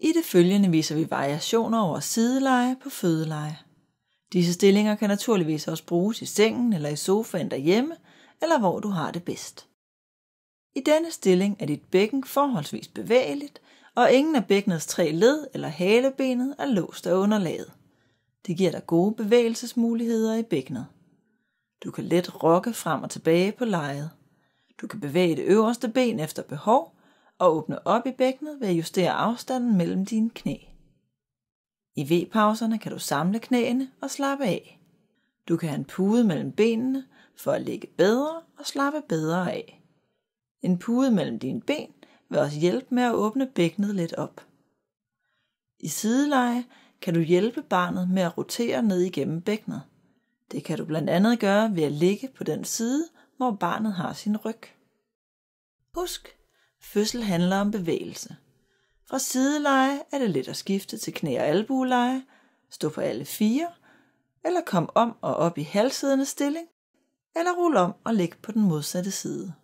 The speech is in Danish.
I det følgende viser vi variationer over sideleje på fødeleje. Disse stillinger kan naturligvis også bruges i sengen eller i sofaen derhjemme, eller hvor du har det bedst. I denne stilling er dit bækken forholdsvis bevægeligt, og ingen af bækkenets tre led eller halebenet er låst af underlaget. Det giver dig gode bevægelsesmuligheder i bækkenet. Du kan let rokke frem og tilbage på lejet. Du kan bevæge det øverste ben efter behov, og åbne op i bækkenet ved at justere afstanden mellem dine knæ. I V-pauserne kan du samle knæene og slappe af. Du kan have en pude mellem benene for at ligge bedre og slappe bedre af. En pude mellem dine ben vil også hjælpe med at åbne bækkenet lidt op. I sideleje kan du hjælpe barnet med at rotere ned igennem bækkenet. Det kan du blandt andet gøre ved at ligge på den side, hvor barnet har sin ryg. Husk, Fødsel handler om bevægelse. Fra sideleje er det let at skifte til knæ- og albueleje, stå på alle fire, eller kom om og op i halvsiddende stilling, eller rulle om og ligge på den modsatte side.